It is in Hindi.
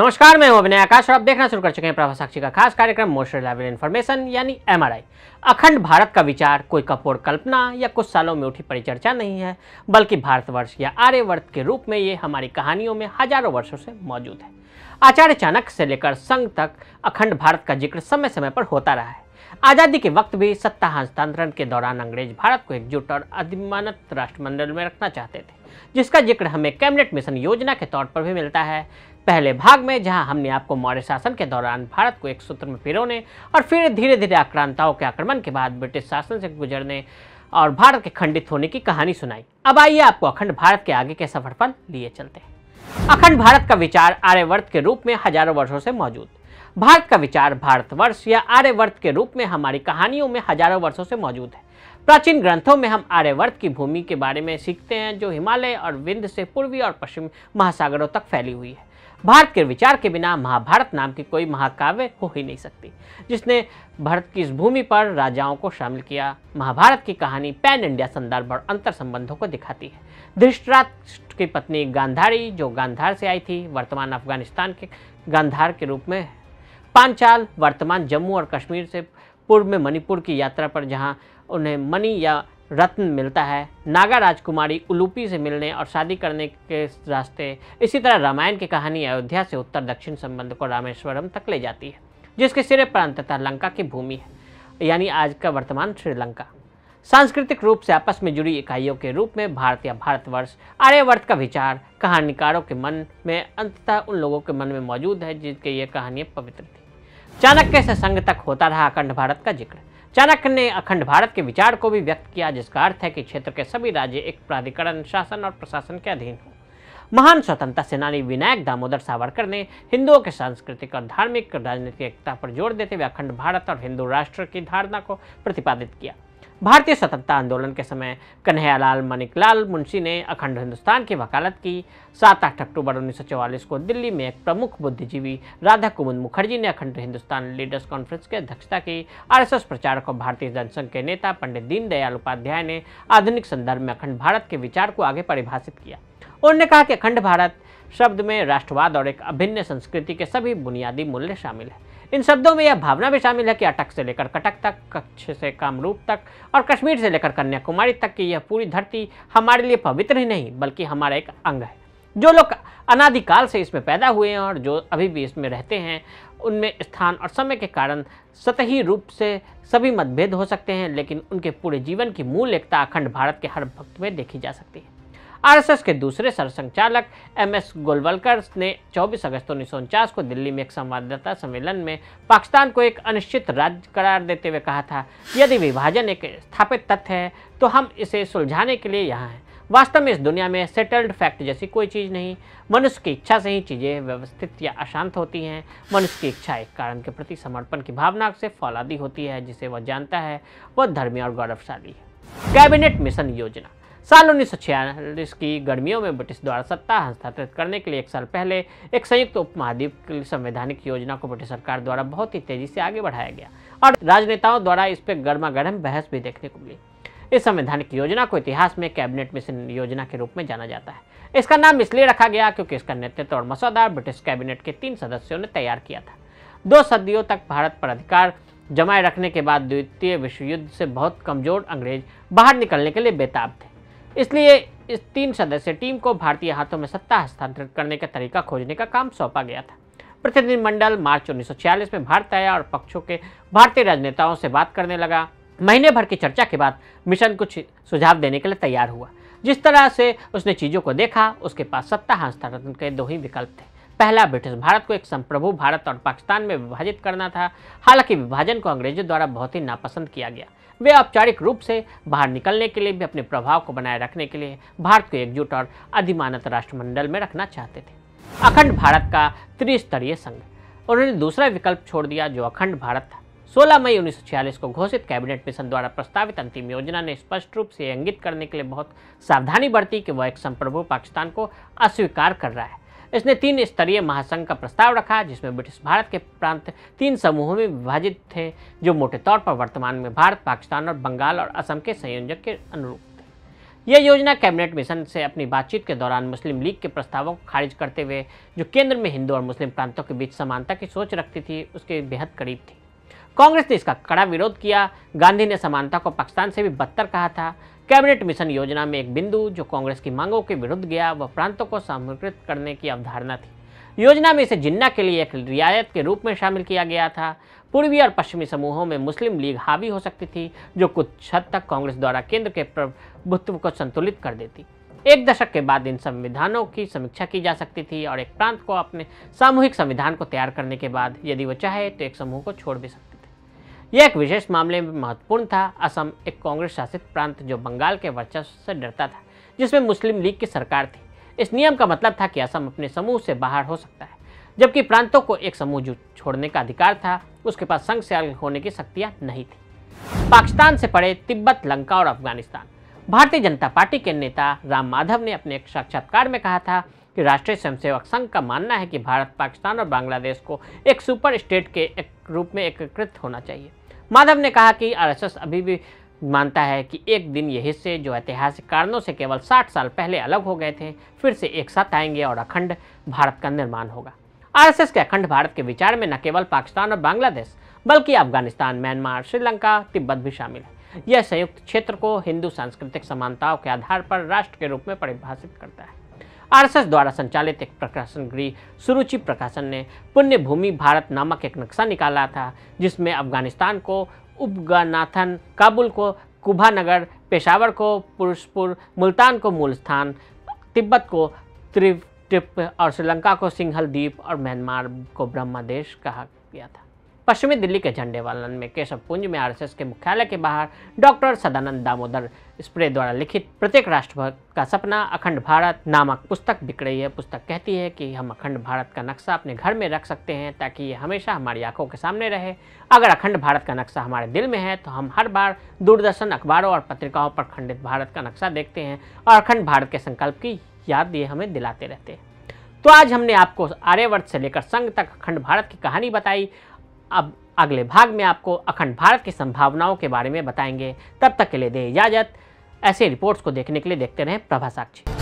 नमस्कार मैं हूं अभिनय आकाश और आप देखना शुरू कर चुके हैं प्रभा साक्षी का खास कार्यक्रम मोशन रिलायबल इन्फॉर्मेशन यानी एमआरआई अखंड भारत का विचार कोई कपोर कल्पना या कुछ सालों में उठी परिचर्चा नहीं है बल्कि भारतवर्ष या आर्यवर्त के रूप में ये हमारी कहानियों में हजारों वर्षों से मौजूद है आचार्य चाणक्य से लेकर संघ तक अखंड भारत का जिक्र समय समय पर होता रहा है आज़ादी के वक्त भी सत्ता हस्तांतरण के दौरान अंग्रेज भारत को एकजुट और अधिमानत राष्ट्रमंडल में रखना चाहते थे जिसका जिक्र हमें कैबिनेट मिशन योजना के तौर पर भी मिलता है पहले भाग में जहां हमने आपको मौर्य शासन के दौरान भारत को एक सूत्र में पिरोने और फिर धीरे धीरे आक्रांताओं के आक्रमण के बाद ब्रिटिश शासन से गुजरने और भारत के खंडित होने की कहानी सुनाई अब आइए आपको अखंड भारत के आगे के सफर पर लिए चलते हैं अखंड भारत का विचार आर्यवर्त के रूप में हजारों वर्षों से मौजूद भारत का विचार भारतवर्ष या आर्यवर्त के रूप में हमारी कहानियों में हजारों वर्षों से मौजूद है प्राचीन ग्रंथों में हम आर्यवर्त की भूमि के बारे में सीखते हैं जो हिमालय और विंध्य से पूर्वी और पश्चिम महासागरों तक फैली हुई है भारत के विचार के बिना महाभारत नाम की कोई महाकाव्य हो ही नहीं सकती जिसने भारत की इस भूमि पर राजाओं को शामिल किया महाभारत की कहानी पैन इंडिया संदर्भ और अंतर संबंधों को दिखाती है धृष्टराष्ट्र की पत्नी गांधारी जो गांधार से आई थी वर्तमान अफगानिस्तान के गांधार के रूप में पांचाल वर्तमान जम्मू और कश्मीर से पूर्व में मणिपुर की यात्रा पर जहाँ उन्हें मणि या रत्न मिलता है नागा राजकुमारी उलूपी से मिलने और शादी करने के रास्ते इसी तरह रामायण की कहानी अयोध्या से उत्तर दक्षिण संबंध को रामेश्वरम तक ले जाती है जिसके सिरे पर अंततः लंका की भूमि है यानी आज का वर्तमान श्रीलंका सांस्कृतिक रूप से आपस में जुड़ी इकाइयों के रूप में भारत या भारतवर्ष आर्यवर्त का विचार कहानीकारों के मन में अंततः उन लोगों के मन में मौजूद है जिनके ये कहानियाँ पवित्र थी चाणक्य से संघ तक होता रहा अखंड भारत का जिक्र चाणक्य ने अखंड भारत के विचार को भी व्यक्त किया जिसका अर्थ है कि क्षेत्र के सभी राज्य एक प्राधिकरण शासन और प्रशासन के अधीन हों महान स्वतंत्रता सेनानी विनायक दामोदर सावरकर ने हिंदुओं के सांस्कृतिक और धार्मिक राजनीतिक एकता पर जोर देते हुए अखंड भारत और हिंदू राष्ट्र की धारणा को प्रतिपादित किया भारतीय स्वतंत्रता आंदोलन के समय कन्हैयालाल मणिकलाल मुंशी ने अखंड हिंदुस्तान की वकालत की सात आठ अक्टूबर 1944 को दिल्ली में एक प्रमुख बुद्धिजीवी राधा कुमुद मुखर्जी ने अखंड हिंदुस्तान लीडर्स कॉन्फ्रेंस की अध्यक्षता की आरएसएस प्रचारक और भारतीय जनसंघ के नेता पंडित दीनदयाल उपाध्याय ने आधुनिक संदर्भ में अखंड भारत के विचार को आगे परिभाषित किया उन्होंने कहा कि अखंड भारत शब्द में राष्ट्रवाद और एक अभिन्न संस्कृति के सभी बुनियादी मूल्य शामिल हैं इन शब्दों में यह भावना भी शामिल है कि अटक से लेकर कटक तक कच्छ से कामरूप तक और कश्मीर से लेकर कन्याकुमारी तक की यह पूरी धरती हमारे लिए पवित्र ही नहीं बल्कि हमारा एक अंग है जो लोग अनादिकाल से इसमें पैदा हुए हैं और जो अभी भी इसमें रहते हैं उनमें स्थान और समय के कारण सतही रूप से सभी मतभेद हो सकते हैं लेकिन उनके पूरे जीवन की मूल एकता अखंड भारत के हर भक्त में देखी जा सकती है आरएसएस के दूसरे सरसंचालक एम एस गोलवलकर ने 24 अगस्त उन्नीस को दिल्ली में एक संवाददाता सम्मेलन में पाकिस्तान को एक अनिश्चित राज्य करार देते हुए कहा था यदि विभाजन एक स्थापित तथ्य है तो हम इसे सुलझाने के लिए यहाँ हैं वास्तव में इस दुनिया में सेटल्ड फैक्ट जैसी कोई चीज़ नहीं मनुष्य की इच्छा से ही चीज़ें व्यवस्थित या अशांत होती हैं मनुष्य की इच्छा एक कारण के प्रति समर्पण की भावना से फौलादी होती है जिसे वह जानता है वह धर्मी और गौरवशाली है कैबिनेट मिशन योजना साल उन्नीस की गर्मियों में ब्रिटिश द्वारा सत्ता हस्तांतरित करने के लिए एक साल पहले एक संयुक्त तो उप महाद्वीप संवैधानिक योजना को ब्रिटिश सरकार द्वारा बहुत ही तेजी से आगे बढ़ाया गया और राजनेताओं द्वारा इस पर गर्मा गर्म बहस भी देखने को मिली इस संवैधानिक योजना को इतिहास में कैबिनेट मिशन योजना के रूप में जाना जाता है इसका नाम इसलिए रखा गया क्योंकि इसका नेतृत्व और मसौदा ब्रिटिश कैबिनेट के तीन सदस्यों ने तैयार किया था दो सदियों तक भारत पर अधिकार जमाए रखने के बाद द्वितीय विश्व युद्ध से बहुत कमजोर अंग्रेज बाहर निकलने के लिए बेताब थे इसलिए इस तीन सदस्य टीम को भारतीय हाथों में सत्ता हस्तांतरित करने का तरीका खोजने का काम सौंपा गया था प्रतिनिधिमंडल मार्च उन्नीस में भारत आया और पक्षों के भारतीय राजनेताओं से बात करने लगा महीने भर की चर्चा के बाद मिशन कुछ सुझाव देने के लिए तैयार हुआ जिस तरह से उसने चीज़ों को देखा उसके पास सत्ता हस्तांतरण के दो ही विकल्प थे पहला ब्रिटिश भारत को एक संप्रभु भारत और पाकिस्तान में विभाजित करना था हालांकि विभाजन को अंग्रेजों द्वारा बहुत ही नापसंद किया गया वे औपचारिक रूप से बाहर निकलने के लिए भी अपने प्रभाव को बनाए रखने के लिए भारत को एकजुट और अधिमानत राष्ट्रमंडल में रखना चाहते थे अखंड भारत का त्रिस्तरीय संघ उन्होंने दूसरा विकल्प छोड़ दिया जो अखंड भारत था 16 मई 1946 को घोषित कैबिनेट मिशन द्वारा प्रस्तावित अंतिम योजना ने स्पष्ट रूप से इंगित करने के लिए बहुत सावधानी बरती कि वह एक संप्रभु पाकिस्तान को अस्वीकार कर रहा है इसने तीन स्तरीय महासंघ का प्रस्ताव रखा जिसमें ब्रिटिश भारत के प्रांत तीन समूहों में विभाजित थे जो मोटे तौर पर वर्तमान में भारत पाकिस्तान और बंगाल और असम के संयोजक के अनुरूप यह योजना कैबिनेट मिशन से अपनी बातचीत के दौरान मुस्लिम लीग के प्रस्तावों को खारिज करते हुए जो केंद्र में हिंदू और मुस्लिम प्रांतों के बीच समानता की सोच रखती थी उसके बेहद करीब थी कांग्रेस ने इसका कड़ा विरोध किया गांधी ने समानता को पाकिस्तान से भी बदतर कहा था कैबिनेट मिशन योजना में एक बिंदु जो कांग्रेस की मांगों के विरुद्ध गया वह प्रांतों को समग्रित करने की अवधारणा थी योजना में इसे जिन्ना के लिए एक रियायत के रूप में शामिल किया गया था पूर्वी और पश्चिमी समूहों में मुस्लिम लीग हावी हो सकती थी जो कुछ हद तक कांग्रेस द्वारा केंद्र के प्रभुत्व को संतुलित कर देती एक दशक के बाद इन संविधानों की समीक्षा की जा सकती थी और एक प्रांत को अपने सामूहिक संविधान को तैयार करने के बाद यदि वह चाहे तो एक समूह को छोड़ भी सकते यह एक विशेष मामले में महत्वपूर्ण था असम एक कांग्रेस शासित प्रांत जो बंगाल के वर्चस्व से डरता था जिसमें मुस्लिम लीग की सरकार थी इस नियम का मतलब था कि असम अपने समूह से बाहर हो सकता है जबकि प्रांतों को एक समूह छोड़ने का अधिकार था उसके पास संघ से अलग होने की शक्तियाँ नहीं थी पाकिस्तान से पड़े तिब्बत लंका और अफगानिस्तान भारतीय जनता पार्टी के नेता राम माधव ने अपने एक साक्षात्कार में कहा था कि राष्ट्रीय स्वयंसेवक संघ का मानना है कि भारत पाकिस्तान और बांग्लादेश को एक सुपर स्टेट के एक रूप में एकीकृत होना चाहिए माधव ने कहा कि आरएसएस अभी भी मानता है कि एक दिन ये हिस्से जो ऐतिहासिक कारणों से केवल 60 साल पहले अलग हो गए थे फिर से एक साथ आएंगे और अखंड भारत का निर्माण होगा आरएसएस के अखंड भारत के विचार में न केवल पाकिस्तान और बांग्लादेश बल्कि अफगानिस्तान म्यांमार श्रीलंका तिब्बत भी शामिल है यह संयुक्त क्षेत्र को हिंदू सांस्कृतिक समानताओं के आधार पर राष्ट्र के रूप में परिभाषित करता है आरएसएस द्वारा संचालित एक प्रकाशन गृह सुरुचि प्रकाशन ने पुण्य भूमि भारत नामक एक नक्शा निकाला था जिसमें अफगानिस्तान को उपगानाथन काबुल को कुभानगर पेशावर को पुरुषपुर मुल्तान को मूल स्थान तिब्बत को त्रिव और श्रीलंका को सिंघल द्वीप और म्यांमार को ब्रह्मा देश कहा गया था पश्चिमी दिल्ली के झंडे वालन में केशव पुंज में आरएसएस के मुख्यालय के बाहर डॉक्टर सदानंद दामोदर स्प्रे द्वारा लिखित प्रत्येक राष्ट्रभक्त का सपना अखंड भारत नामक पुस्तक बिक रही है पुस्तक कहती है कि हम अखंड भारत का नक्शा अपने घर में रख सकते हैं ताकि ये हमेशा हमारी आंखों के सामने रहे अगर अखंड भारत का नक्शा हमारे दिल में है तो हम हर बार दूरदर्शन अखबारों और पत्रिकाओं पर खंडित भारत का नक्शा देखते हैं और अखंड भारत के संकल्प की याद ये हमें दिलाते रहते हैं तो आज हमने आपको आर्यवर्त से लेकर संघ तक अखंड भारत की कहानी बताई अब अगले भाग में आपको अखंड भारत की संभावनाओं के बारे में बताएंगे तब तक के लिए दे इजाज़त ऐसे रिपोर्ट्स को देखने के लिए देखते रहें प्रभा साक्षी